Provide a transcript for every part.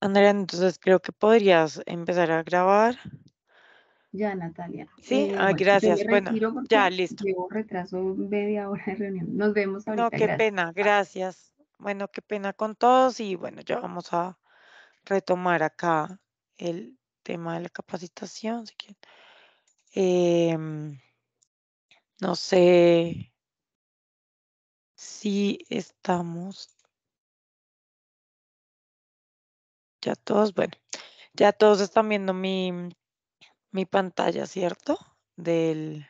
Andrea, entonces creo que podrías empezar a grabar. Ya, Natalia. Sí, eh, gracias. Bueno, ya, listo. Llevo retraso media hora de reunión. Nos vemos ahorita. No, qué pena, gracias. Bueno, qué pena con todos y bueno, ya vamos a retomar acá el tema de la capacitación. Em, no sé si estamos Ya todos, bueno, ya todos están viendo mi, pantalla, ¿cierto? Del,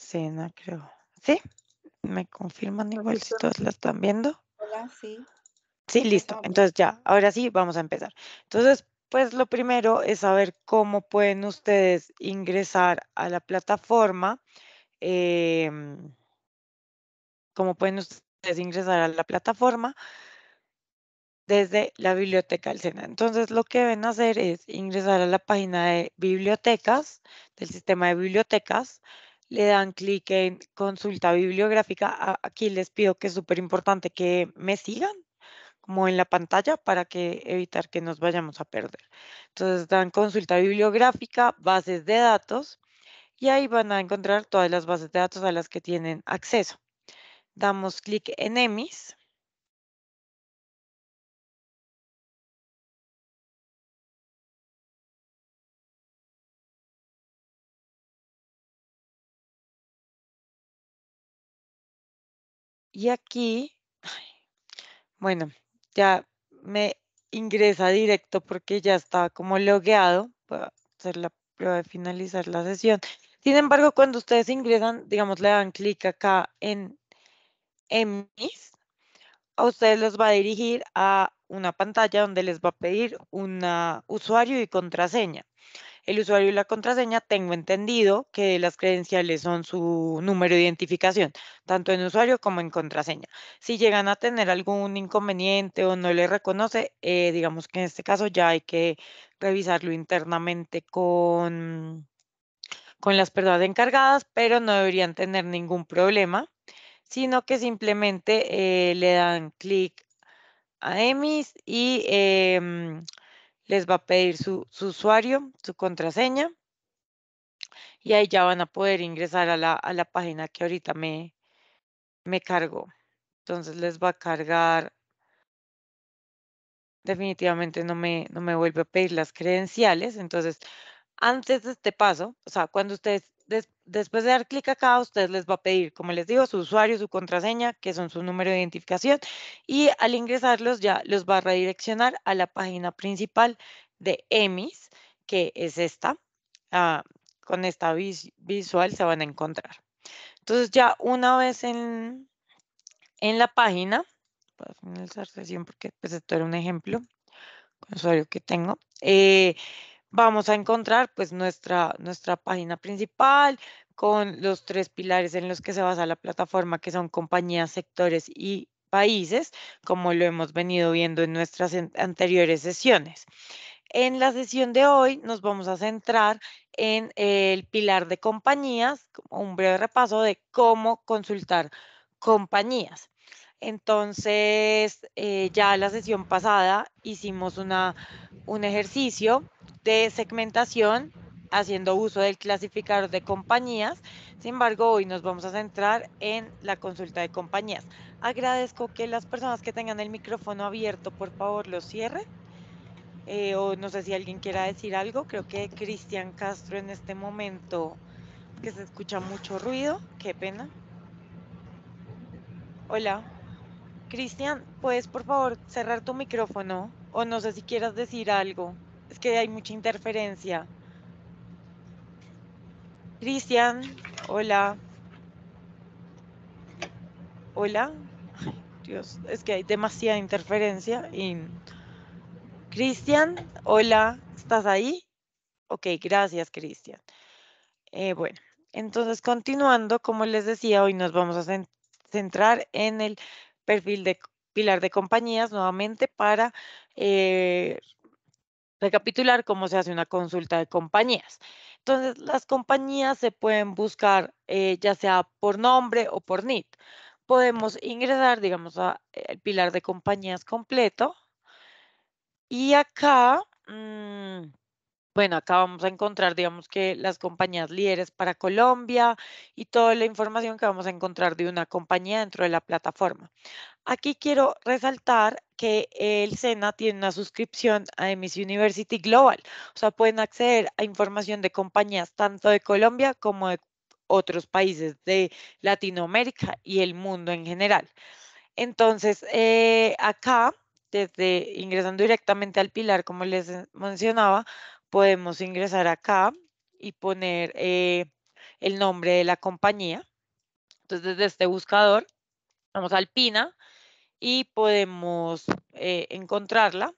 Sena, creo. ¿Sí? ¿Me confirman igual si todos la están viendo? Hola, sí. Sí, listo. Ah, Entonces ya, ahora sí, vamos a empezar. Entonces, pues lo primero es saber cómo pueden ustedes ingresar a la plataforma. Em, cómo pueden ustedes es ingresar a la plataforma desde la biblioteca del SENA. Entonces lo que deben hacer es ingresar a la página de bibliotecas, del sistema de bibliotecas, le dan clic en consulta bibliográfica. Aquí les pido que es súper importante que me sigan como en la pantalla para que evitar que nos vayamos a perder. Entonces dan consulta bibliográfica, bases de datos y ahí van a encontrar todas las bases de datos a las que tienen acceso damos clic en EMIS. Y aquí, bueno, ya me ingresa directo porque ya estaba como logueado. para a hacer la prueba de finalizar la sesión. Sin embargo, cuando ustedes ingresan, digamos, le dan clic acá en MIS, a ustedes los va a dirigir a una pantalla donde les va a pedir un usuario y contraseña. El usuario y la contraseña tengo entendido que las credenciales son su número de identificación, tanto en usuario como en contraseña. Si llegan a tener algún inconveniente o no les reconoce, eh, digamos que en este caso ya hay que revisarlo internamente con, con las personas encargadas, pero no deberían tener ningún problema sino que simplemente eh, le dan clic a EMIS y em, les va a pedir su, usuario, su contraseña. Y ahí ya van a poder ingresar a la, página que ahorita me, me cargó. Entonces les va a cargar. Definitivamente no me, no me vuelve a pedir las credenciales. Entonces, antes de este paso, o sea, cuando ustedes después de dar clic acá, ustedes les va a pedir, como les digo, su usuario, su contraseña, que son su número de identificación, y al ingresarlos ya los va a redireccionar a la página principal de EMIS, que es esta. Ah, con esta visual se van a encontrar. Entonces ya una vez en, en la página, a finalizar sesión porque pues, esto era un ejemplo con usuario que tengo, eh, vamos a encontrar pues nuestra, nuestra página principal con los tres pilares en los que se basa la plataforma, que son compañías, sectores y países, como lo hemos venido viendo en nuestras anteriores sesiones. En la sesión de hoy nos vamos a centrar en el pilar de compañías, un breve repaso de cómo consultar compañías. Entonces, eh, ya la sesión pasada hicimos un ejercicio de segmentación haciendo uso del clasificador de compañías. Sin embargo, hoy nos vamos a centrar en la consulta de compañías. Agradezco que las personas que tengan el micrófono abierto, por favor, lo cierren. Eh, o no sé si alguien quiera decir algo. Creo que Cristian Castro en este momento, que se escucha mucho ruido, qué pena. Hola. Cristian, ¿puedes por favor cerrar tu micrófono? O no sé si quieras decir algo. Es que hay mucha interferencia. Cristian, hola. Hola. Dios, es que hay demasiada interferencia. Y... Cristian, hola, ¿estás ahí? Ok, gracias, Cristian. Eh, bueno, entonces continuando, como les decía, hoy nos vamos a centrar en el perfil de pilar de compañías nuevamente para eh, recapitular cómo se hace una consulta de compañías. Entonces, las compañías se pueden buscar eh, ya sea por nombre o por NIT. Podemos ingresar, digamos, al eh, pilar de compañías completo. Y acá mm, bueno, acá vamos a encontrar, digamos que las compañías líderes para Colombia y toda la información que vamos a encontrar de una compañía dentro de la plataforma. Aquí quiero resaltar que el SENA tiene una suscripción a Miss University Global, o sea, pueden acceder a información de compañías tanto de Colombia como de otros países de Latinoamérica y el mundo en general. Entonces, eh, acá, desde ingresando directamente al pilar, como les mencionaba, podemos ingresar acá y poner eh, el nombre de la compañía. Entonces, desde este buscador, vamos a Alpina y podemos eh, encontrarla.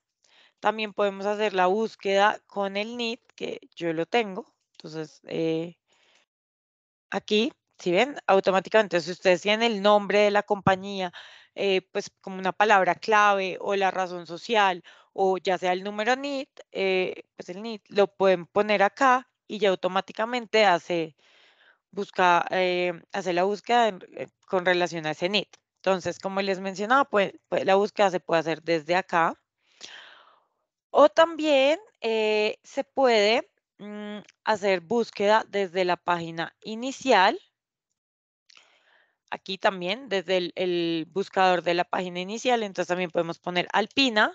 También podemos hacer la búsqueda con el NIT, que yo lo tengo. Entonces, eh, aquí, si ven, automáticamente, si ustedes tienen el nombre de la compañía, pues como una palabra clave o la razón social o ya sea el número NIT, eh, pues el NIT lo pueden poner acá y ya automáticamente hace, busca, eh, hace la búsqueda eh, con relación a ese NIT. Entonces, como les mencionaba, pues, pues, la búsqueda se puede hacer desde acá. O también se puede mm, hacer búsqueda desde la página inicial. Aquí también, desde el buscador de la página inicial. Entonces, también podemos poner Alpina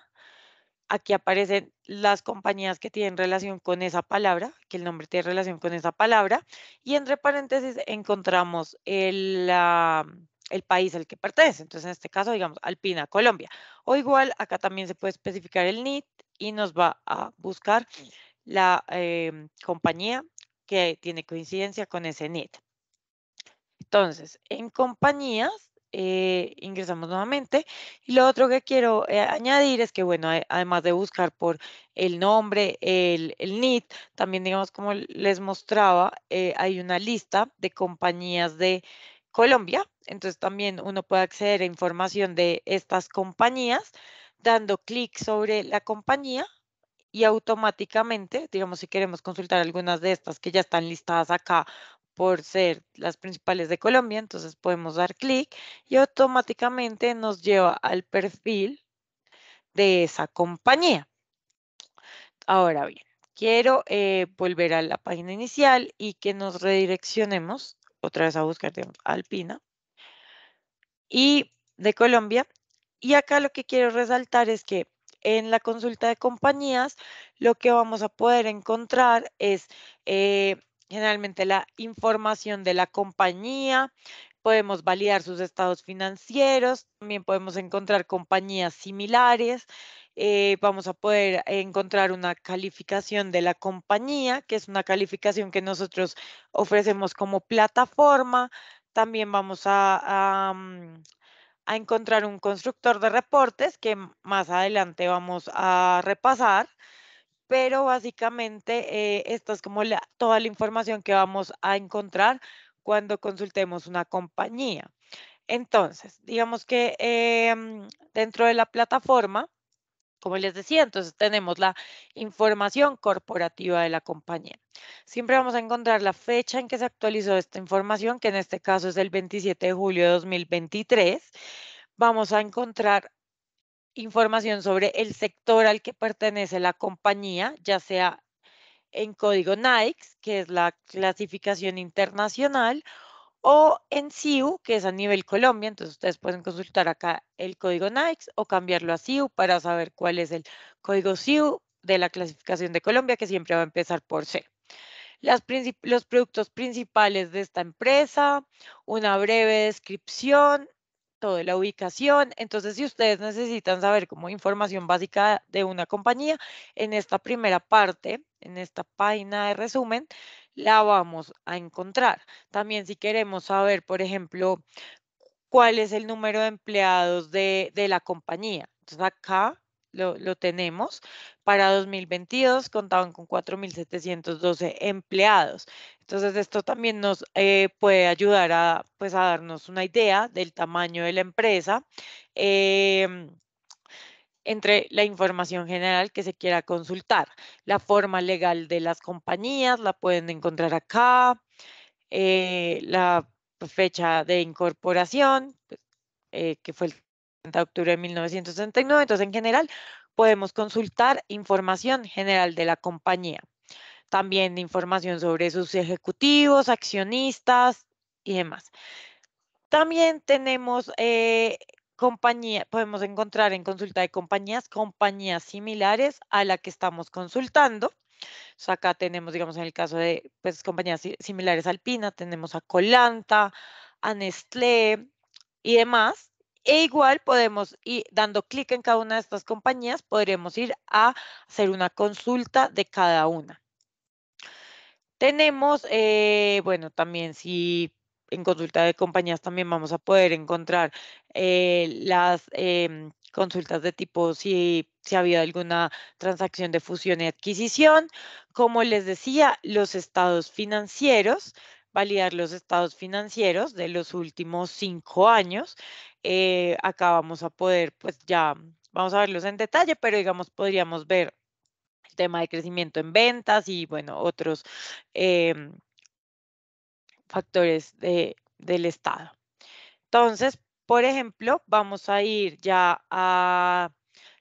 aquí aparecen las compañías que tienen relación con esa palabra, que el nombre tiene relación con esa palabra, y entre paréntesis encontramos el, país al que pertenece. Entonces, en este caso, digamos, Alpina, Colombia. O igual, acá también se puede especificar el NIT y nos va a buscar la em, compañía que tiene coincidencia con ese NIT. Entonces, en compañías eh, ingresamos nuevamente. Y lo otro que quiero eh, añadir es que, bueno, además de buscar por el nombre, el, el NIT, también, digamos, como les mostraba, eh, hay una lista de compañías de Colombia. Entonces, también uno puede acceder a información de estas compañías dando clic sobre la compañía y automáticamente, digamos, si queremos consultar algunas de estas que ya están listadas acá por ser las principales de Colombia, entonces podemos dar clic y automáticamente nos lleva al perfil de esa compañía. Ahora bien, quiero eh, volver a la página inicial y que nos redireccionemos otra vez a buscar de Alpina y de Colombia. Y acá lo que quiero resaltar es que en la consulta de compañías lo que vamos a poder encontrar es... Eh, generalmente la información de la compañía, podemos validar sus estados financieros, también podemos encontrar compañías similares, eh, vamos a poder encontrar una calificación de la compañía, que es una calificación que nosotros ofrecemos como plataforma, también vamos a mm, encontrar un constructor de reportes que más adelante vamos a repasar pero básicamente eh, esta es como toda la información que vamos a encontrar cuando consultemos una compañía. Entonces, digamos que em, dentro de la plataforma, como les decía, entonces tenemos la información corporativa de la compañía. Siempre vamos a encontrar la fecha en que se actualizó esta información, que en este caso es el 27 de julio de 2023. Vamos a encontrar información sobre el sector al que pertenece la compañía, ya sea en código NAICS, e, que es la clasificación internacional, o en CIU, que es a nivel Colombia. Entonces ustedes pueden consultar acá el código NAICS e o cambiarlo a CIU para saber cuál es el código CIU de la clasificación de Colombia, que siempre va a empezar por C. los productos principales de esta empresa, una breve descripción, todo la ubicación. Entonces, si ustedes necesitan saber como información básica de una compañía, en esta primera parte, en esta página de resumen, la vamos a encontrar. También si queremos saber, por ejemplo, cuál es el número de empleados de, de la compañía. Entonces, acá lo, tenemos. Para 2022 contaban con 4.712 empleados. Entonces, esto también nos eh, puede ayudar a, pues, a darnos una idea del tamaño de la empresa. Em, entre la información general que se quiera consultar. La forma legal de las compañías la pueden encontrar acá, eh, la fecha de incorporación, pues, eh, que fue el de octubre de 1969. Entonces, en general, podemos consultar información general de la compañía. También información sobre sus ejecutivos, accionistas y demás. También tenemos eh, compañía, podemos encontrar en consulta de compañías, compañías similares a la que estamos consultando. acá tenemos, digamos, en el caso de pues, compañías similares a Alpina, tenemos a Colanta, a Nestlé y demás. E igual podemos ir dando clic en cada una de estas compañías, podremos ir a hacer una consulta de cada una. Tenemos, eh, bueno, también si en consulta de compañías también vamos a poder encontrar eh, las em, consultas de tipo si, si ha alguna transacción de fusión y adquisición. Como les decía, los estados financieros, validar los estados financieros de los últimos cinco años. Eh, acá vamos a poder, pues ya vamos a verlos en detalle, pero digamos podríamos ver el tema de crecimiento en ventas y bueno, otros em, factores de, del estado. Entonces, por ejemplo, vamos a ir ya a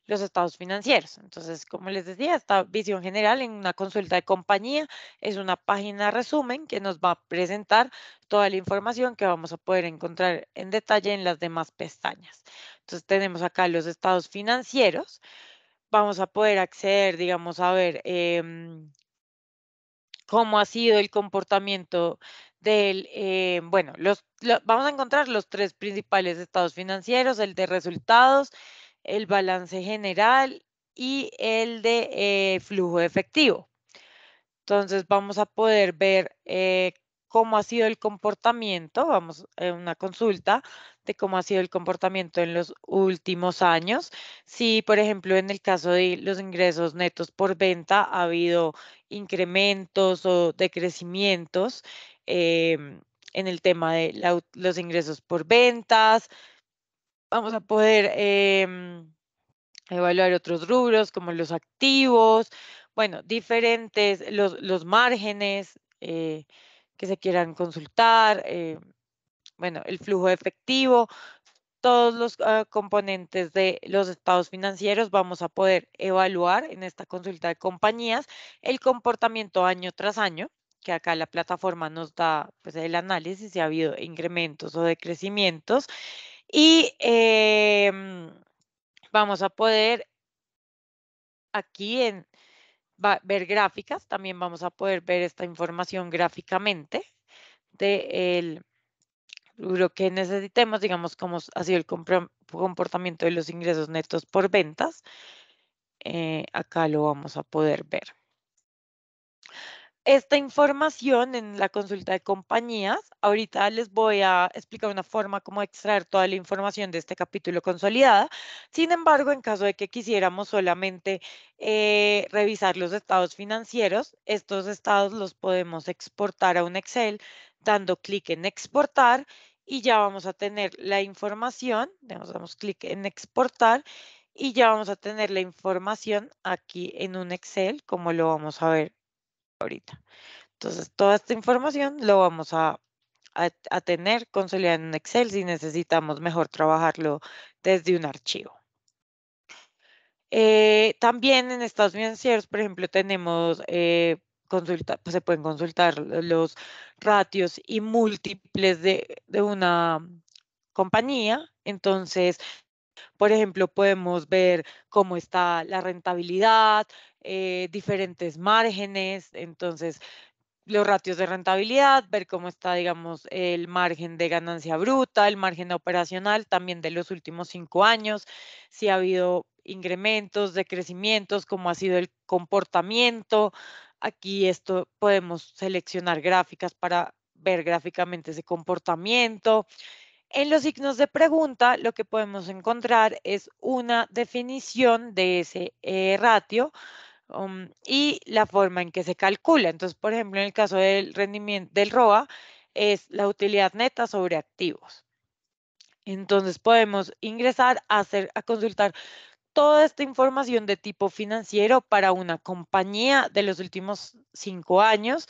los estados financieros. Entonces, como les decía, esta visión general en una consulta de compañía es una página resumen que nos va a presentar toda la información que vamos a poder encontrar en detalle en las demás pestañas. Entonces, tenemos acá los estados financieros. Vamos a poder acceder, digamos, a ver... Em, cómo ha sido el comportamiento del, eh, bueno, los, vamos a encontrar los tres principales estados financieros, el de resultados, el balance general y el de eh, flujo efectivo. Entonces vamos a poder ver eh, cómo ha sido el comportamiento, vamos a eh, una consulta de cómo ha sido el comportamiento en los últimos años. Si, por ejemplo, en el caso de los ingresos netos por venta ha habido incrementos o decrecimientos em, en el tema de los ingresos por ventas, vamos a poder em, evaluar otros rubros como los activos, bueno, diferentes, los, márgenes eh, que se quieran consultar, eh, bueno, el flujo efectivo, todos los ah, componentes de los estados financieros vamos a poder evaluar en esta consulta de compañías el comportamiento año tras año, que acá la plataforma nos da pues, el análisis si ha habido incrementos o decrecimientos. Y em, vamos a poder aquí en ver gráficas, también vamos a poder ver esta información gráficamente de lo que necesitemos, digamos, cómo ha sido el comportamiento de los ingresos netos por ventas. Eh, acá lo vamos a poder ver esta información en la consulta de compañías. Ahorita les voy a explicar una forma como extraer toda la información de este capítulo consolidada. Sin embargo, en caso de que quisiéramos solamente eh, revisar los estados financieros, estos estados los podemos exportar a un Excel dando clic en exportar y ya vamos a tener la información. Damos clic en exportar y ya vamos a tener la información aquí en un Excel, como lo vamos a ver ahorita. Entonces, toda esta información lo vamos a, tener consolidada en Excel si necesitamos mejor trabajarlo desde un archivo. Eh, también en estados Unidos, por ejemplo, tenemos eh, consulta, pues, se pueden consultar los ratios y múltiples de, de una compañía. Entonces, por ejemplo, podemos ver cómo está la rentabilidad, eh, diferentes márgenes, entonces los ratios de rentabilidad, ver cómo está, digamos, el margen de ganancia bruta, el margen operacional también de los últimos cinco años, si ha habido incrementos, decrecimientos, cómo ha sido el comportamiento. Aquí esto podemos seleccionar gráficas para ver gráficamente ese comportamiento. En los signos de pregunta, lo que podemos encontrar es una definición de ese eh, ratio Um, y la forma en que se calcula. Entonces, por ejemplo, en el caso del rendimiento del ROA, es la utilidad neta sobre activos. Entonces podemos ingresar a, hacer, a consultar toda esta información de tipo financiero para una compañía de los últimos cinco años,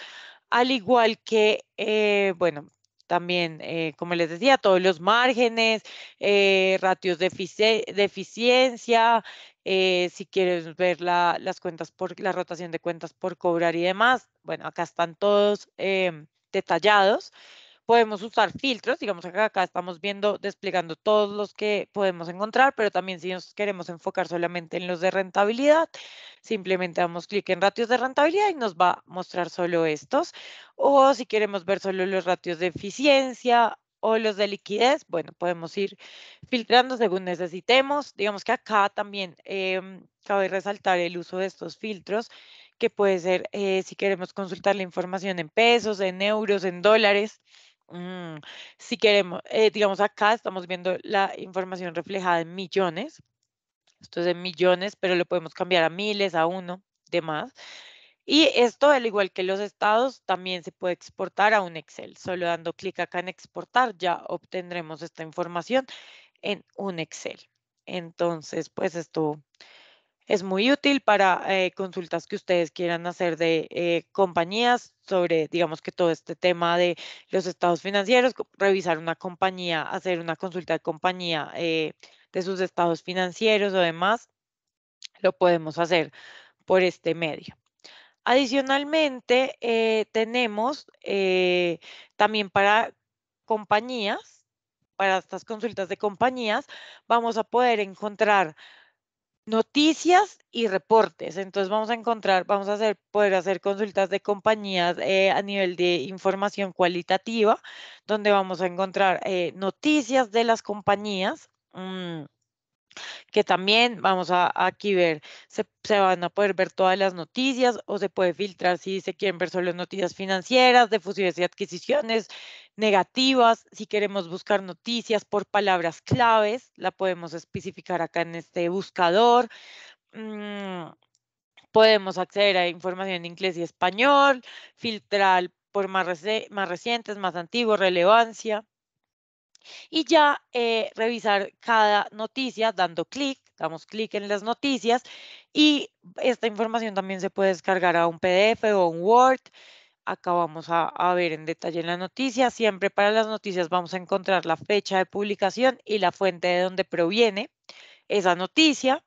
al igual que, eh, bueno, también, eh, como les decía, todos los márgenes, eh, ratios de, de eficiencia, eh, si quieres ver la, las cuentas por la rotación de cuentas por cobrar y demás, bueno, acá están todos em, detallados. Podemos usar filtros, digamos que acá estamos viendo, desplegando todos los que podemos encontrar, pero también si nos queremos enfocar solamente en los de rentabilidad, simplemente damos clic en ratios de rentabilidad y nos va a mostrar solo estos. O si queremos ver solo los ratios de eficiencia o los de liquidez, bueno, podemos ir filtrando según necesitemos. Digamos que acá también em, cabe resaltar el uso de estos filtros, que puede ser eh, si queremos consultar la información en pesos, en euros, en dólares. Mm, si queremos, eh, digamos acá estamos viendo la información reflejada en millones. Esto es en millones, pero lo podemos cambiar a miles, a uno, demás. Y esto, al igual que los estados, también se puede exportar a un Excel. Solo dando clic acá en exportar ya obtendremos esta información en un Excel. Entonces, pues esto es muy útil para eh, consultas que ustedes quieran hacer de eh, compañías sobre, digamos que todo este tema de los estados financieros, revisar una compañía, hacer una consulta de compañía eh, de sus estados financieros o demás, lo podemos hacer por este medio. Adicionalmente, eh, tenemos eh, también para compañías, para estas consultas de compañías, vamos a poder encontrar noticias y reportes. Entonces vamos a encontrar, vamos a poder hacer consultas de compañías eh, a nivel de información cualitativa, donde vamos a encontrar noticias de las compañías. Mm, que también vamos a aquí ver, se, se, van a poder ver todas las noticias o se puede filtrar si se quieren ver solo noticias financieras, de fusiones y adquisiciones negativas, si queremos buscar noticias por palabras claves, la podemos especificar acá en este buscador. Mm, podemos acceder a información en inglés y español, filtrar por más, más recientes, más antiguos, relevancia y ya eh, revisar cada noticia dando clic, damos clic en las noticias y esta información también se puede descargar a un PDF o un Word. Acá vamos a, ver en detalle la noticia. Siempre para las noticias vamos a encontrar la fecha de publicación y la fuente de donde proviene esa noticia.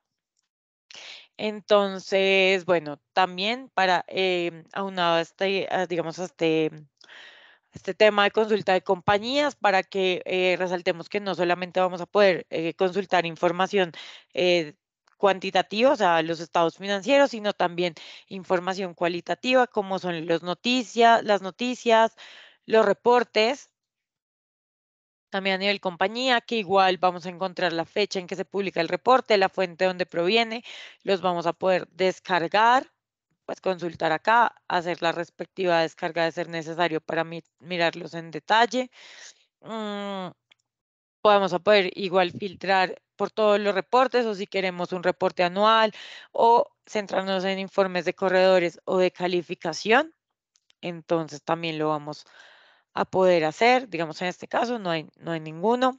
Entonces, bueno, también para em, aunado a este, digamos, este este tema de consulta de compañías para que eh, resaltemos que no solamente vamos a poder eh, consultar información eh, cuantitativa, o sea, los estados financieros, sino también información cualitativa, como son los noticias, las noticias, los reportes, también a nivel compañía, que igual vamos a encontrar la fecha en que se publica el reporte, la fuente donde proviene, los vamos a poder descargar. Pues, consultar acá, hacer la respectiva descarga de ser necesario para mirarlos en detalle. Mm, podemos poder igual filtrar por todos los reportes o si queremos un reporte anual o centrarnos en informes de corredores o de calificación, entonces también lo vamos a poder hacer. Digamos, en este caso no hay, no hay ninguno,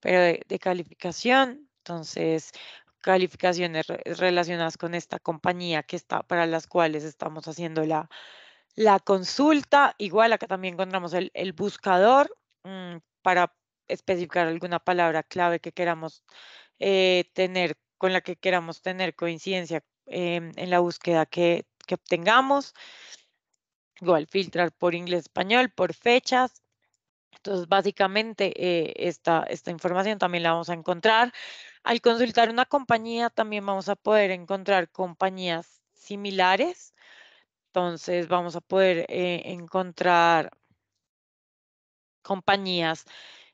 pero de calificación, entonces calificaciones relacionadas con esta compañía que está para las cuales estamos haciendo la, la consulta. Igual acá también encontramos el, el buscador mm, para especificar alguna palabra clave que queramos eh, tener, con la que queramos tener coincidencia em, en la búsqueda que, que obtengamos. Igual filtrar por inglés-español, por fechas. Entonces, básicamente, eh, esta, esta información también la vamos a encontrar al consultar una compañía también vamos a poder encontrar compañías similares. Entonces vamos a poder eh, encontrar compañías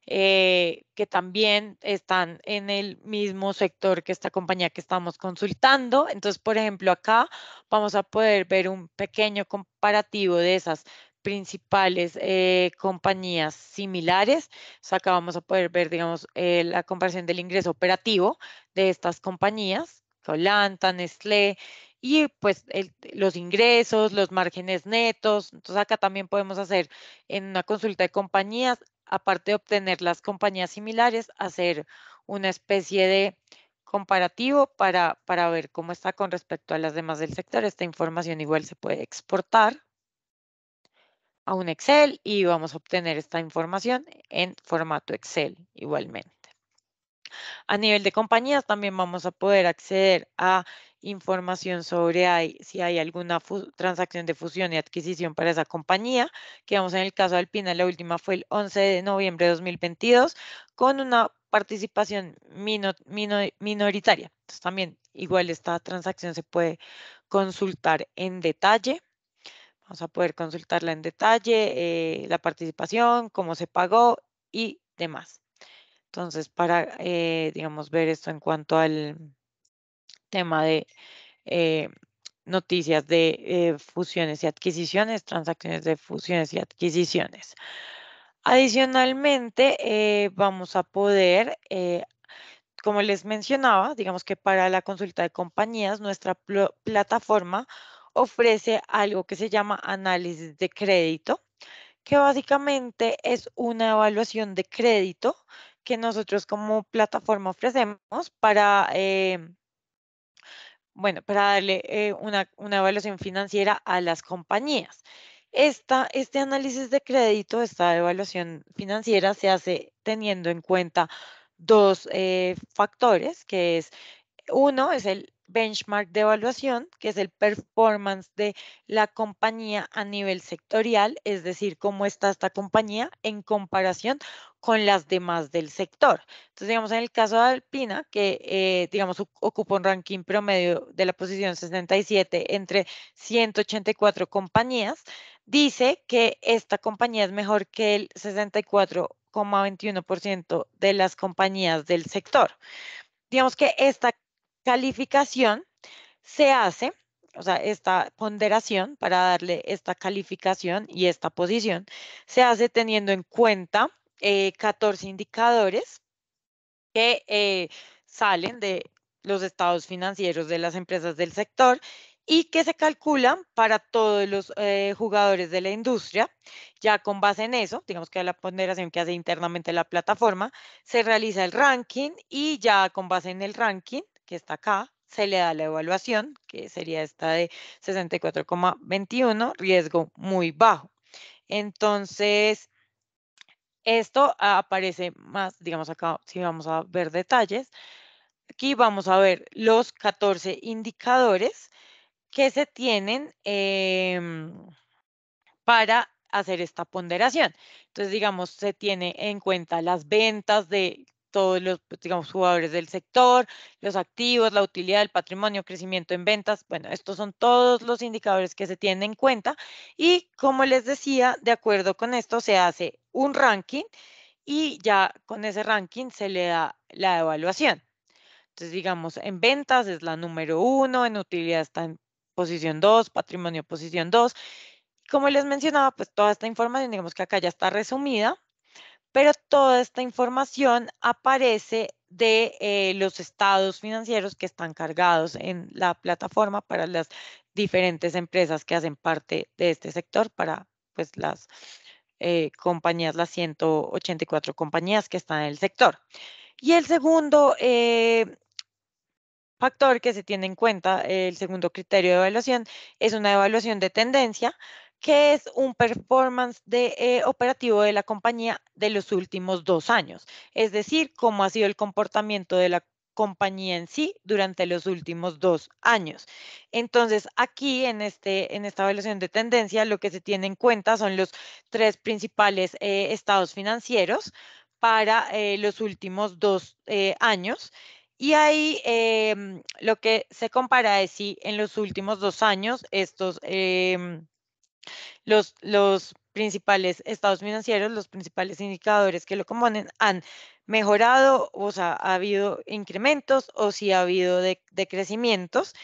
eh, que también están en el mismo sector que esta compañía que estamos consultando. Entonces, por ejemplo, acá vamos a poder ver un pequeño comparativo de esas principales eh, compañías similares. acá vamos a poder ver, digamos, eh, la comparación del ingreso operativo de estas compañías, Colanta, Nestlé, y pues los ingresos, los márgenes netos. Entonces acá también podemos hacer en una consulta de compañías, aparte de obtener las compañías similares, hacer una especie de comparativo para, para ver cómo está con respecto a las demás del sector. Esta información igual se puede exportar a un Excel y vamos a obtener esta información en formato Excel igualmente. A nivel de compañías también vamos a poder acceder a información sobre si hay alguna transacción de fusión y adquisición para esa compañía, que vamos en el caso de Alpina, la última fue el 11 de noviembre de 2022, con una participación minoritaria. Entonces también igual esta transacción se puede consultar en detalle. Vamos a poder consultarla en detalle, eh, la participación, cómo se pagó y demás. Entonces, para, eh, digamos, ver esto en cuanto al tema de eh, noticias de fusiones y adquisiciones, transacciones de fusiones y adquisiciones. Adicionalmente, vamos a poder como les mencionaba, digamos que para la consulta de compañías, nuestra plataforma ofrece algo que se llama análisis de crédito, que básicamente es una evaluación de crédito que nosotros como plataforma ofrecemos para, em, bueno, para darle eh, una, evaluación financiera a las compañías. Esta, este análisis de crédito, esta evaluación financiera se hace teniendo en cuenta dos eh, factores, que es uno es el benchmark de evaluación, que es el performance de la compañía a nivel sectorial, es decir, cómo está esta compañía en comparación con las demás del sector. Entonces, digamos, en el caso de Alpina, que, eh, digamos, ocupa un ranking promedio de la posición 67 entre 184 compañías, dice que esta compañía es mejor que el 64,21% de las compañías del sector digamos que esta calificación se hace, o sea, esta ponderación para darle esta calificación y esta posición, se hace teniendo en cuenta 14 eh, indicadores que eh, salen de los estados financieros de las empresas del sector y que se calculan para todos los eh, jugadores de la industria. Ya con base en eso, digamos que la ponderación que hace internamente la plataforma, se realiza el ranking y ya con base en el ranking que está acá, se le da la evaluación, que sería esta de 64,21, riesgo muy bajo. Entonces, esto aparece más, digamos acá, si vamos a ver detalles, aquí vamos a ver los 14 indicadores que se tienen em, para hacer esta ponderación. Entonces, digamos, se tiene en cuenta las ventas de todos los digamos, jugadores del sector, los activos, la utilidad, el patrimonio, crecimiento en ventas. Bueno, estos son todos los indicadores que se tienen en cuenta y como les decía, de acuerdo con esto se hace un ranking y ya con ese ranking se le da la evaluación. Entonces, digamos, en ventas es la número uno, en utilidad está en posición dos, patrimonio posición dos. Como les mencionaba, pues toda esta información, digamos que acá ya está resumida, pero toda esta información aparece de eh, los estados financieros que están cargados en la plataforma para las diferentes empresas que hacen parte de este sector, para pues las eh, compañías, las 184 compañías que están en el sector. Y el segundo eh, factor que se tiene en cuenta, el segundo criterio de evaluación, es una evaluación de tendencia que es un performance de, eh, operativo de la compañía de los últimos dos años, es decir, cómo ha sido el comportamiento de la compañía en sí durante los últimos dos años. Entonces, aquí en, este, en esta evaluación de tendencia, lo que se tiene en cuenta son los tres principales eh, estados financieros para eh, los últimos dos años. Y ahí em, lo que se compara es si en los últimos dos años estos em, los, los principales estados financieros, los principales indicadores que lo componen han mejorado, o sea, ha habido incrementos o si ha habido decrecimientos.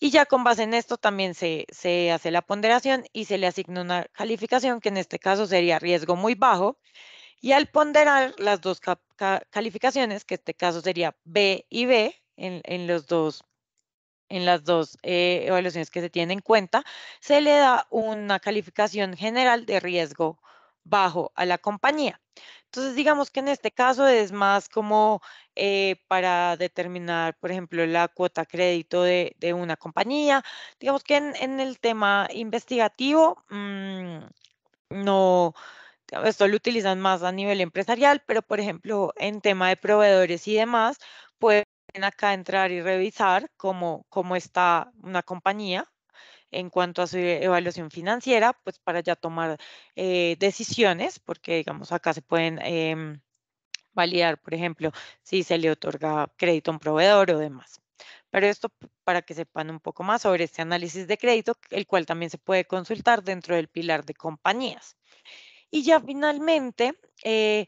y ya con base en esto también se, hace la ponderación y se le asigna una calificación que en este caso sería riesgo muy bajo. Y al ponderar las dos calificaciones, que en este caso sería B y B en, en los dos en las dos eh, evaluaciones que se tienen en cuenta, se le da una calificación general de riesgo bajo a la compañía. Entonces, digamos que en este caso es más como eh, para determinar, por ejemplo, la cuota crédito de, una compañía. Digamos que en, el tema investigativo, mm, no, esto lo utilizan más a nivel empresarial, pero por ejemplo, en tema de proveedores y demás, pues acá entrar y revisar cómo, cómo está una compañía en cuanto a su evaluación financiera, pues para ya tomar eh, decisiones, porque digamos acá se pueden em, validar, por ejemplo, si se le otorga crédito a un proveedor o demás. Pero esto para que sepan un poco más sobre este análisis de crédito, el cual también se puede consultar dentro del pilar de compañías. Y ya finalmente, eh,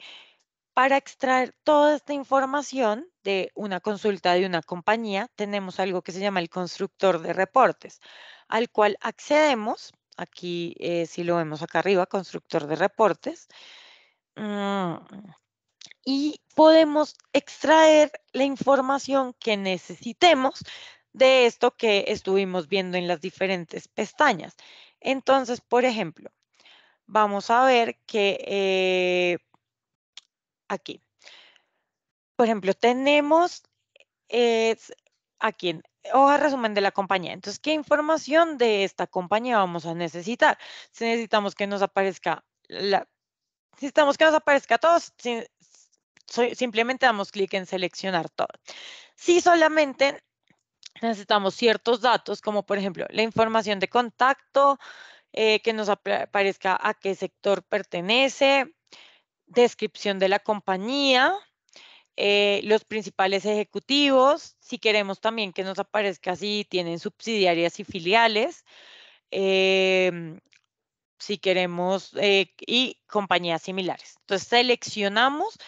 para extraer toda esta información de una consulta de una compañía, tenemos algo que se llama el constructor de reportes, al cual accedemos, aquí eh, si lo vemos acá arriba, constructor de reportes, mm, y podemos extraer la información que necesitemos de esto que estuvimos viendo en las diferentes pestañas. Entonces, por ejemplo, vamos a ver que eh, aquí. Por ejemplo, tenemos eh, aquí en resumen de la compañía. Entonces, ¿qué información de esta compañía vamos a necesitar? Si necesitamos que nos aparezca la... Necesitamos que nos aparezca todos, simplemente damos clic en seleccionar todo. Si solamente necesitamos ciertos datos, como por ejemplo la información de contacto, eh, que nos aparezca a qué sector pertenece, descripción de la compañía, eh, los principales ejecutivos, si queremos también que nos aparezca si tienen subsidiarias y filiales, em, si queremos, eh, y compañías similares. Entonces seleccionamos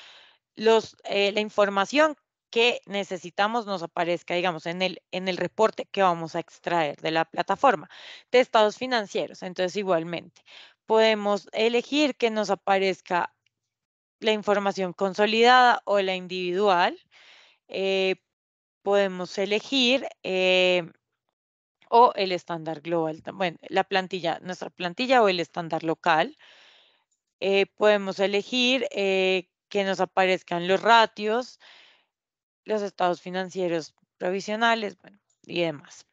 los, eh, la información que necesitamos nos aparezca, digamos, en el, en el reporte que vamos a extraer de la plataforma de estados financieros. Entonces, igualmente, podemos elegir que nos aparezca la información consolidada o la individual, eh, podemos elegir eh, o el estándar global, bueno, la plantilla, nuestra plantilla o el estándar local. Eh, podemos elegir que nos aparezcan los ratios, los estados financieros provisionales y demás.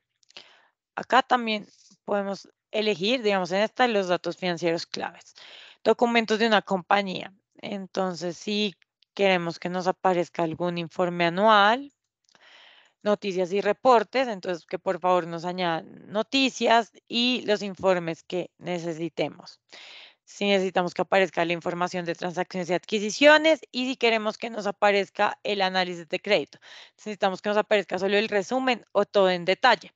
Acá también podemos elegir, digamos, en esta los datos financieros claves. Documentos de una compañía. Entonces, si queremos que nos aparezca algún informe anual, noticias y reportes, entonces que por favor nos añadan noticias y los informes que necesitemos. Si necesitamos que aparezca la información de transacciones y adquisiciones y si queremos que nos aparezca el análisis de crédito. Necesitamos que nos aparezca solo el resumen o todo en detalle.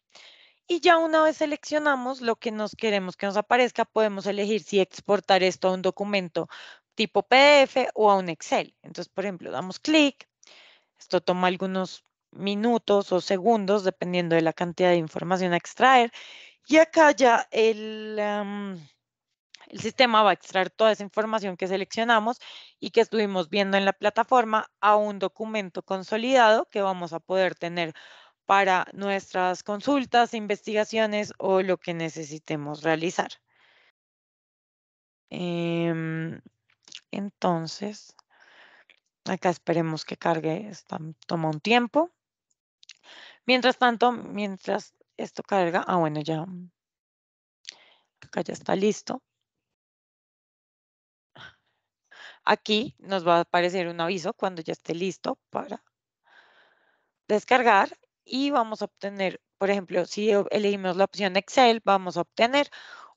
Y ya una vez seleccionamos lo que nos queremos que nos aparezca, podemos elegir si exportar esto a un documento tipo PDF o a un Excel. Entonces, por ejemplo, damos clic, esto toma algunos minutos o segundos, dependiendo de la cantidad de información a extraer, y acá ya el, sistema va a extraer toda esa información que seleccionamos y que estuvimos viendo en la plataforma a un documento consolidado que vamos a poder tener para nuestras consultas, investigaciones o lo que necesitemos realizar. Em, entonces, acá esperemos que cargue, toma un tiempo. Mientras tanto, mientras esto carga, ah bueno, ya, mm, acá ya está listo. Aquí nos va a aparecer un aviso cuando ya esté listo para descargar y vamos a obtener, por ejemplo, si elegimos la opción Excel, vamos a obtener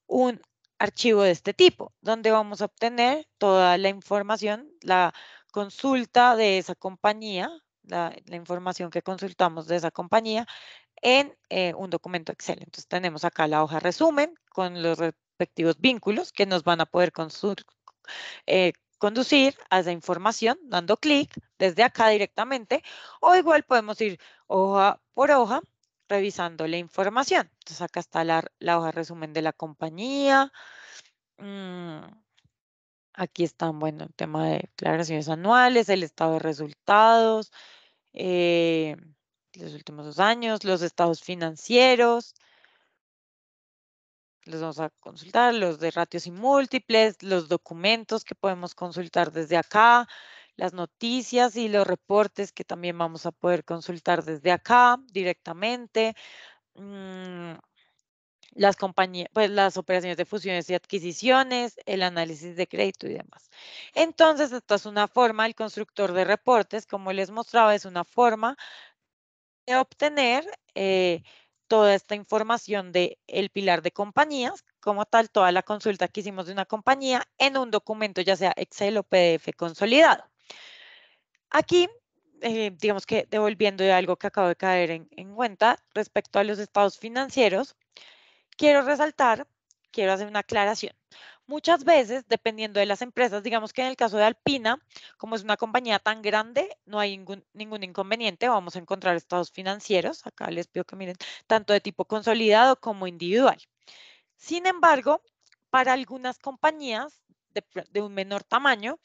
un archivo de este tipo, donde vamos a obtener toda la información, la consulta de esa compañía, la, información que consultamos de esa compañía en eh, un documento Excel. Entonces tenemos acá la hoja resumen con los respectivos vínculos que nos van a poder eh, conducir a esa información dando clic desde acá directamente o igual podemos ir hoja por hoja revisando la información. Entonces acá está la, hoja de resumen de la compañía. Mm, aquí están, bueno, el tema de declaraciones anuales, el estado de resultados, eh, los últimos dos años, los estados financieros. Los vamos a consultar, los de ratios y múltiples, los documentos que podemos consultar desde acá, las noticias y los reportes que también vamos a poder consultar desde acá directamente. Mm, las compañías, pues las operaciones de fusiones y adquisiciones, el análisis de crédito y demás. Entonces, esta es una forma, el constructor de reportes, como les mostraba, es una forma de obtener eh, toda esta información del el pilar de compañías, como tal, toda la consulta que hicimos de una compañía en un documento, ya sea Excel o PDF consolidado. Aquí, eh, digamos que devolviendo algo que acabo de caer en, cuenta respecto a los estados financieros, quiero resaltar, quiero hacer una aclaración. Muchas veces, dependiendo de las empresas, digamos que en el caso de Alpina, como es una compañía tan grande, no hay ningún, inconveniente, vamos a encontrar estados financieros, acá les pido que miren, tanto de tipo consolidado como individual. Sin embargo, para algunas compañías de, de un menor tamaño,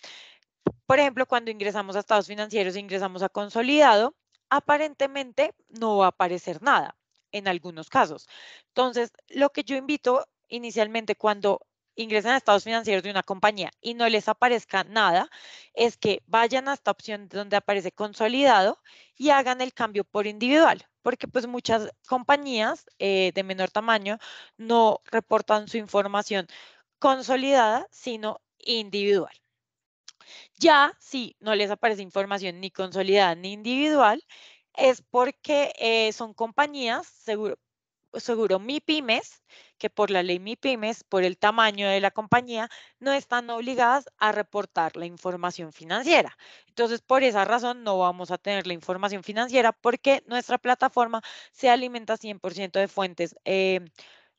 por ejemplo, cuando ingresamos a estados financieros, e ingresamos a consolidado, aparentemente no va a aparecer nada en algunos casos. Entonces, lo que yo invito inicialmente cuando ingresan a estados financieros de una compañía y no les aparezca nada, es que vayan a esta opción donde aparece consolidado y hagan el cambio por individual, porque pues muchas compañías eh, de menor tamaño no reportan su información consolidada, sino individual. Ya si no les aparece información ni consolidada ni individual, es porque eh, son compañías, seguro, seguro MIPIMES, que por la ley MIPIMES, por el tamaño de la compañía, no están obligadas a reportar la información financiera. Entonces, por esa razón, no vamos a tener la información financiera porque nuestra plataforma se alimenta 100% de fuentes eh,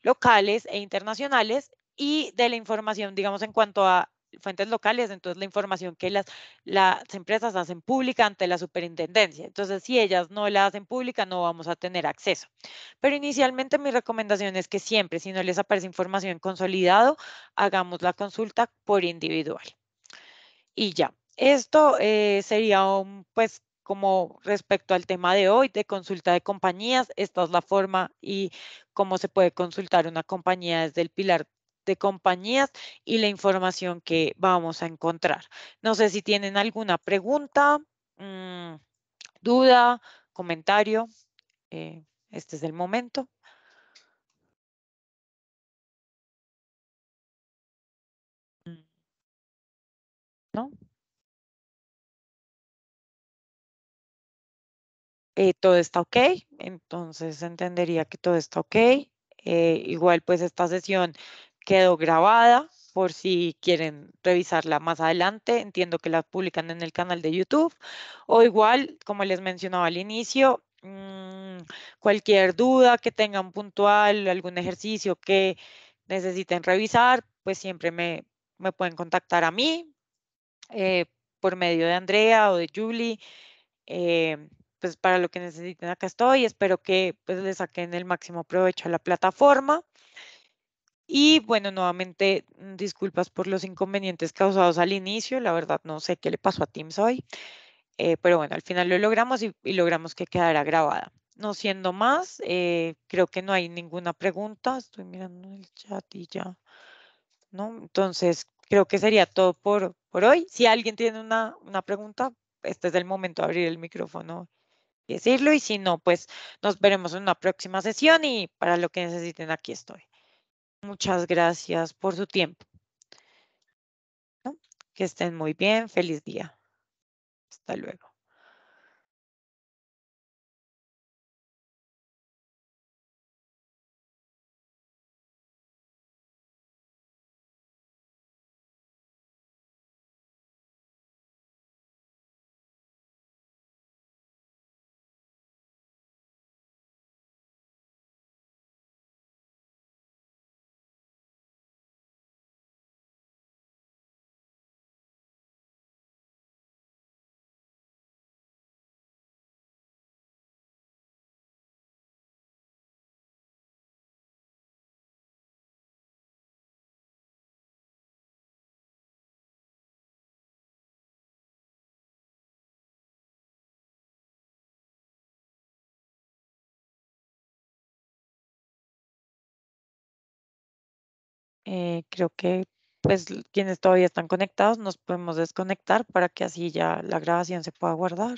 locales e internacionales y de la información, digamos, en cuanto a fuentes locales, entonces la información que las, las empresas hacen pública ante la superintendencia. Entonces, si ellas no la hacen pública, no vamos a tener acceso. Pero inicialmente mi recomendación es que siempre, si no les aparece información consolidado, hagamos la consulta por individual. Y ya, esto eh, sería un, pues, como respecto al tema de hoy de consulta de compañías, esta es la forma y cómo se puede consultar una compañía desde el pilar de compañías y la información que vamos a encontrar. No sé si tienen alguna pregunta, mm, duda, comentario. Eh, este es el momento. ¿No? Eh, todo está ok, entonces entendería que todo está ok. Eh, igual pues esta sesión quedó grabada por si quieren revisarla más adelante. Entiendo que la publican en el canal de YouTube. O igual, como les mencionaba al inicio, mm, cualquier duda que tengan puntual, algún ejercicio que necesiten revisar, pues siempre me, pueden contactar a mí eh, por medio de Andrea o de Julie. Eh, pues para lo que necesiten acá estoy. Espero que pues, le saquen el máximo provecho a la plataforma. Y bueno, nuevamente, mm, disculpas por los inconvenientes causados al inicio. La verdad, no sé qué le pasó a Teams hoy. Eh, pero bueno, al final lo logramos y, logramos que quedara grabada. No siendo más, eh, creo que no hay ninguna pregunta. Estoy mirando el chat y ya. ¿no? Entonces, creo que sería todo por, por hoy. Si alguien tiene una, una pregunta, este es el momento de abrir el micrófono y decirlo. Y si no, pues nos veremos en una próxima sesión y para lo que necesiten, aquí estoy. Muchas gracias por su tiempo. Que estén muy bien. Feliz día. Hasta luego. Eh, creo que pues quienes todavía están conectados nos podemos desconectar para que así ya la grabación se pueda guardar.